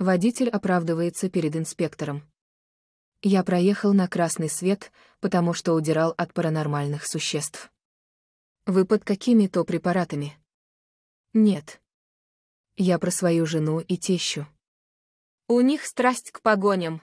Водитель оправдывается перед инспектором. Я проехал на красный свет, потому что удирал от паранормальных существ. Вы под какими-то препаратами? Нет. Я про свою жену и тещу. У них страсть к погоням.